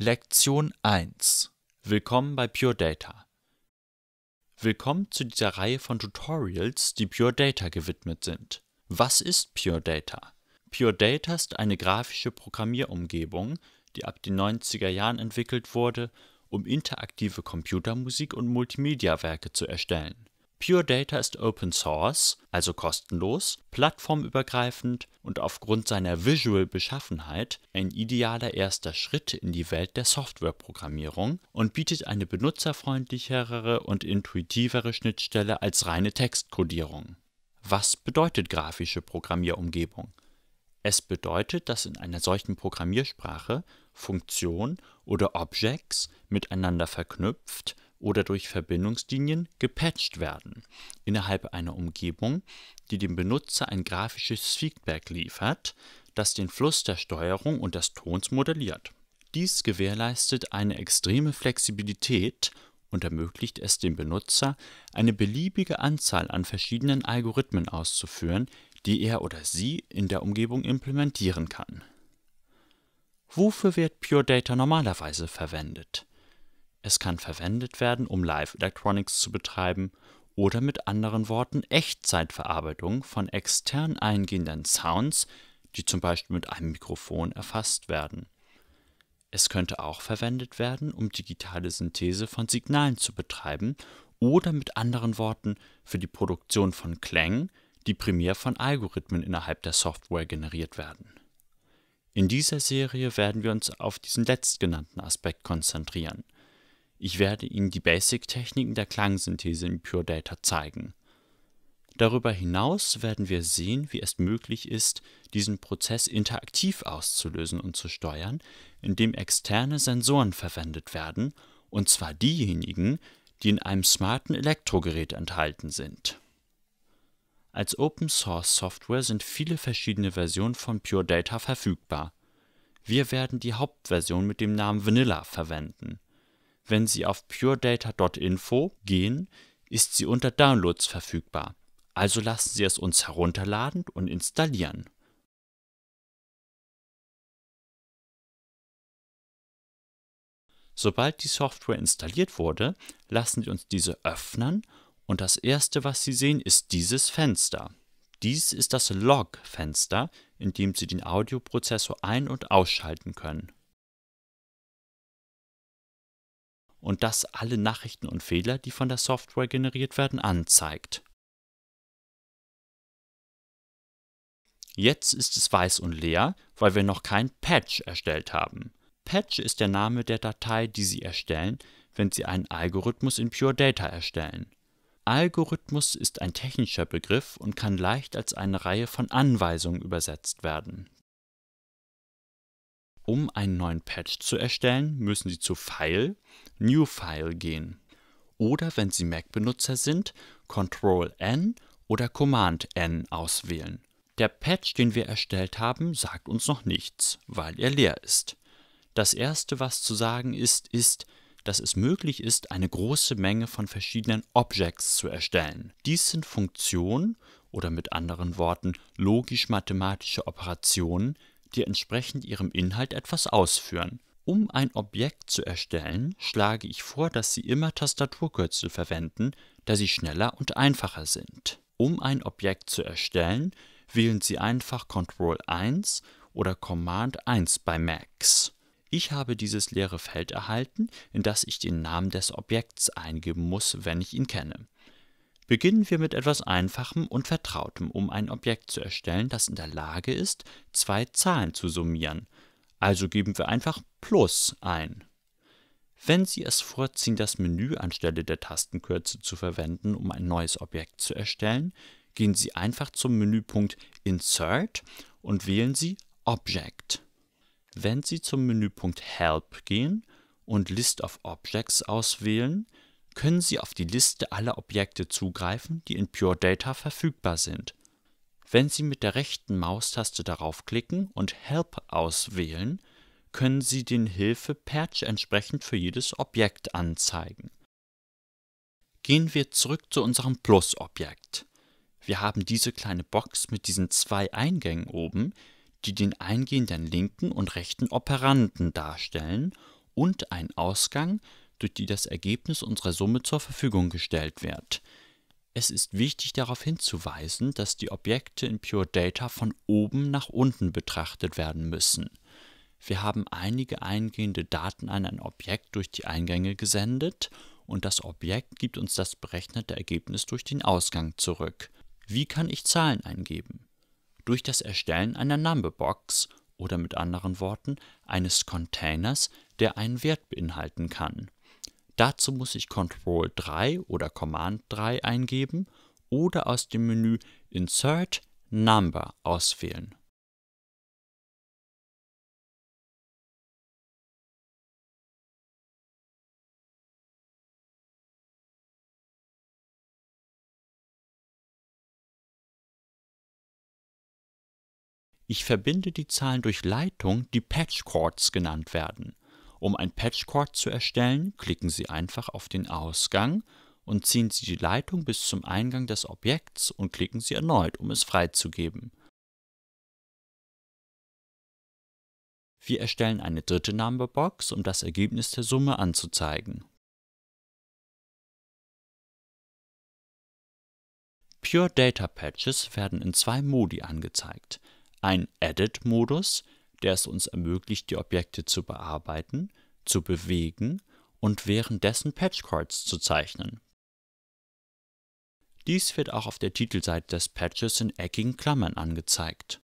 Lektion 1 Willkommen bei Pure Data. Willkommen zu dieser Reihe von Tutorials, die Pure Data gewidmet sind. Was ist Pure Data? Pure Data ist eine grafische Programmierumgebung, die ab den 90er Jahren entwickelt wurde, um interaktive Computermusik und Multimedia-Werke zu erstellen. Pure Data ist Open Source, also kostenlos, plattformübergreifend und aufgrund seiner Visual-Beschaffenheit ein idealer erster Schritt in die Welt der Softwareprogrammierung und bietet eine benutzerfreundlichere und intuitivere Schnittstelle als reine Textkodierung. Was bedeutet grafische Programmierumgebung? Es bedeutet, dass in einer solchen Programmiersprache Funktion oder Objects miteinander verknüpft oder durch Verbindungslinien gepatcht werden innerhalb einer Umgebung, die dem Benutzer ein grafisches Feedback liefert, das den Fluss der Steuerung und des Tons modelliert. Dies gewährleistet eine extreme Flexibilität und ermöglicht es dem Benutzer, eine beliebige Anzahl an verschiedenen Algorithmen auszuführen, die er oder sie in der Umgebung implementieren kann. Wofür wird Pure Data normalerweise verwendet? Es kann verwendet werden, um Live Electronics zu betreiben oder mit anderen Worten Echtzeitverarbeitung von extern eingehenden Sounds, die zum Beispiel mit einem Mikrofon erfasst werden. Es könnte auch verwendet werden, um digitale Synthese von Signalen zu betreiben oder mit anderen Worten für die Produktion von Klängen, die primär von Algorithmen innerhalb der Software generiert werden. In dieser Serie werden wir uns auf diesen letztgenannten Aspekt konzentrieren – ich werde Ihnen die Basic-Techniken der Klangsynthese in Pure Data zeigen. Darüber hinaus werden wir sehen, wie es möglich ist, diesen Prozess interaktiv auszulösen und zu steuern, indem externe Sensoren verwendet werden, und zwar diejenigen, die in einem smarten Elektrogerät enthalten sind. Als Open Source Software sind viele verschiedene Versionen von Pure Data verfügbar. Wir werden die Hauptversion mit dem Namen Vanilla verwenden. Wenn Sie auf puredata.info gehen, ist sie unter Downloads verfügbar. Also lassen Sie es uns herunterladen und installieren. Sobald die Software installiert wurde, lassen Sie uns diese öffnen und das erste, was Sie sehen, ist dieses Fenster. Dies ist das Log-Fenster, in dem Sie den Audioprozessor ein- und ausschalten können. und das alle Nachrichten und Fehler, die von der Software generiert werden, anzeigt. Jetzt ist es weiß und leer, weil wir noch kein Patch erstellt haben. Patch ist der Name der Datei, die Sie erstellen, wenn Sie einen Algorithmus in Pure Data erstellen. Algorithmus ist ein technischer Begriff und kann leicht als eine Reihe von Anweisungen übersetzt werden. Um einen neuen Patch zu erstellen, müssen Sie zu File, New File gehen. Oder wenn Sie Mac-Benutzer sind, Ctrl-N oder Command-N auswählen. Der Patch, den wir erstellt haben, sagt uns noch nichts, weil er leer ist. Das Erste, was zu sagen ist, ist, dass es möglich ist, eine große Menge von verschiedenen Objects zu erstellen. Dies sind Funktionen oder mit anderen Worten logisch-mathematische Operationen, die entsprechend ihrem Inhalt etwas ausführen. Um ein Objekt zu erstellen, schlage ich vor, dass Sie immer Tastaturkürzel verwenden, da sie schneller und einfacher sind. Um ein Objekt zu erstellen, wählen Sie einfach Ctrl 1 oder Command 1 bei Max. Ich habe dieses leere Feld erhalten, in das ich den Namen des Objekts eingeben muss, wenn ich ihn kenne. Beginnen wir mit etwas Einfachem und Vertrautem, um ein Objekt zu erstellen, das in der Lage ist, zwei Zahlen zu summieren, also geben wir einfach Plus ein. Wenn Sie es vorziehen, das Menü anstelle der Tastenkürze zu verwenden, um ein neues Objekt zu erstellen, gehen Sie einfach zum Menüpunkt Insert und wählen Sie Object. Wenn Sie zum Menüpunkt Help gehen und List of Objects auswählen, können Sie auf die Liste aller Objekte zugreifen, die in Pure Data verfügbar sind. Wenn Sie mit der rechten Maustaste darauf klicken und Help auswählen, können Sie den Hilfe-Patch entsprechend für jedes Objekt anzeigen. Gehen wir zurück zu unserem Plus-Objekt. Wir haben diese kleine Box mit diesen zwei Eingängen oben, die den eingehenden linken und rechten Operanden darstellen und einen Ausgang durch die das Ergebnis unserer Summe zur Verfügung gestellt wird. Es ist wichtig darauf hinzuweisen, dass die Objekte in Pure Data von oben nach unten betrachtet werden müssen. Wir haben einige eingehende Daten an ein Objekt durch die Eingänge gesendet und das Objekt gibt uns das berechnete Ergebnis durch den Ausgang zurück. Wie kann ich Zahlen eingeben? Durch das Erstellen einer Numberbox oder mit anderen Worten eines Containers, der einen Wert beinhalten kann. Dazu muss ich Ctrl 3 oder Command 3 eingeben oder aus dem Menü Insert Number auswählen. Ich verbinde die Zahlen durch Leitung, die Patch Chords genannt werden. Um ein Patchcord zu erstellen, klicken Sie einfach auf den Ausgang und ziehen Sie die Leitung bis zum Eingang des Objekts und klicken Sie erneut, um es freizugeben. Wir erstellen eine dritte Numberbox, um das Ergebnis der Summe anzuzeigen. Pure Data Patches werden in zwei Modi angezeigt. Ein Edit-Modus, der es uns ermöglicht, die Objekte zu bearbeiten, zu bewegen und währenddessen Patchcards zu zeichnen. Dies wird auch auf der Titelseite des Patches in eckigen Klammern angezeigt.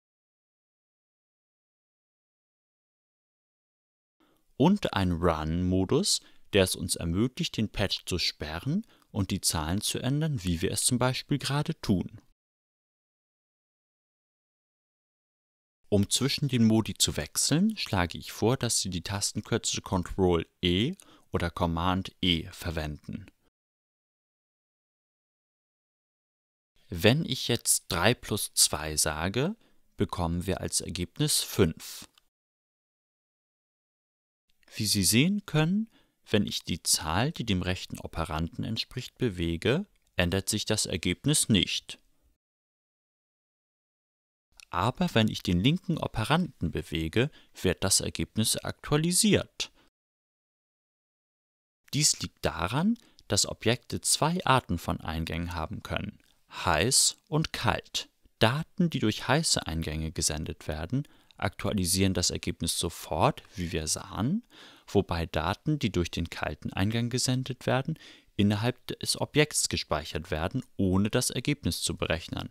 Und ein Run-Modus, der es uns ermöglicht, den Patch zu sperren und die Zahlen zu ändern, wie wir es zum Beispiel gerade tun. Um zwischen den Modi zu wechseln, schlage ich vor, dass Sie die Tastenkürze Ctrl-E oder Command-E verwenden. Wenn ich jetzt 3 plus 2 sage, bekommen wir als Ergebnis 5. Wie Sie sehen können, wenn ich die Zahl, die dem rechten Operanten entspricht, bewege, ändert sich das Ergebnis nicht aber wenn ich den linken Operanten bewege, wird das Ergebnis aktualisiert. Dies liegt daran, dass Objekte zwei Arten von Eingängen haben können, heiß und kalt. Daten, die durch heiße Eingänge gesendet werden, aktualisieren das Ergebnis sofort, wie wir sahen, wobei Daten, die durch den kalten Eingang gesendet werden, innerhalb des Objekts gespeichert werden, ohne das Ergebnis zu berechnen.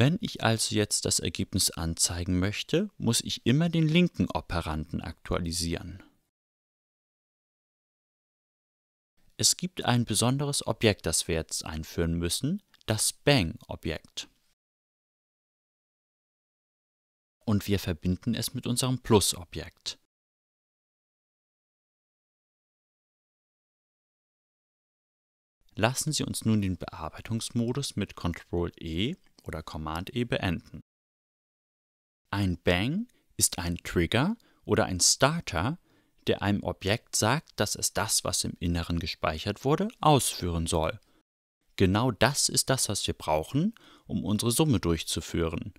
Wenn ich also jetzt das Ergebnis anzeigen möchte, muss ich immer den linken Operanten aktualisieren. Es gibt ein besonderes Objekt, das wir jetzt einführen müssen, das Bang-Objekt. Und wir verbinden es mit unserem Plus-Objekt. Lassen Sie uns nun den Bearbeitungsmodus mit Ctrl E oder Command-E beenden. Ein Bang ist ein Trigger oder ein Starter, der einem Objekt sagt, dass es das, was im Inneren gespeichert wurde, ausführen soll. Genau das ist das, was wir brauchen, um unsere Summe durchzuführen.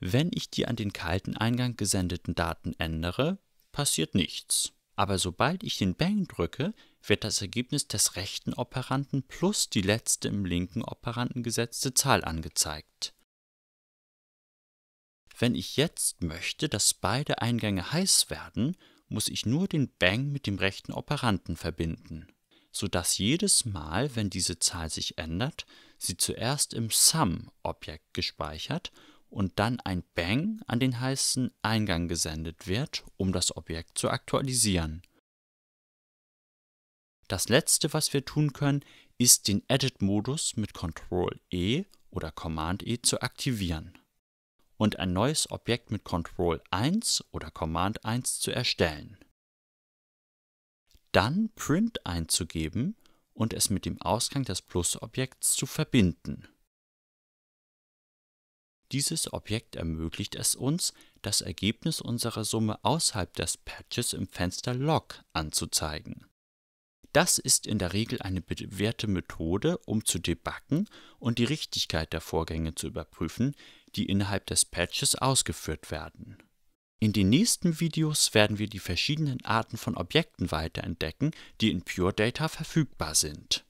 Wenn ich die an den kalten Eingang gesendeten Daten ändere, passiert nichts. Aber sobald ich den Bang drücke, wird das Ergebnis des rechten Operanten plus die letzte im linken Operanten gesetzte Zahl angezeigt. Wenn ich jetzt möchte, dass beide Eingänge heiß werden, muss ich nur den Bang mit dem rechten Operanten verbinden, sodass jedes Mal, wenn diese Zahl sich ändert, sie zuerst im Sum-Objekt gespeichert und dann ein Bang an den heißen Eingang gesendet wird, um das Objekt zu aktualisieren. Das letzte, was wir tun können, ist den Edit-Modus mit Ctrl-E oder Command-E zu aktivieren und ein neues Objekt mit Ctrl-1 oder Command-1 zu erstellen. Dann Print einzugeben und es mit dem Ausgang des Plus-Objekts zu verbinden. Dieses Objekt ermöglicht es uns, das Ergebnis unserer Summe außerhalb des Patches im Fenster Log anzuzeigen. Das ist in der Regel eine bewährte Methode, um zu debuggen und die Richtigkeit der Vorgänge zu überprüfen, die innerhalb des Patches ausgeführt werden. In den nächsten Videos werden wir die verschiedenen Arten von Objekten weiterentdecken, die in Pure Data verfügbar sind.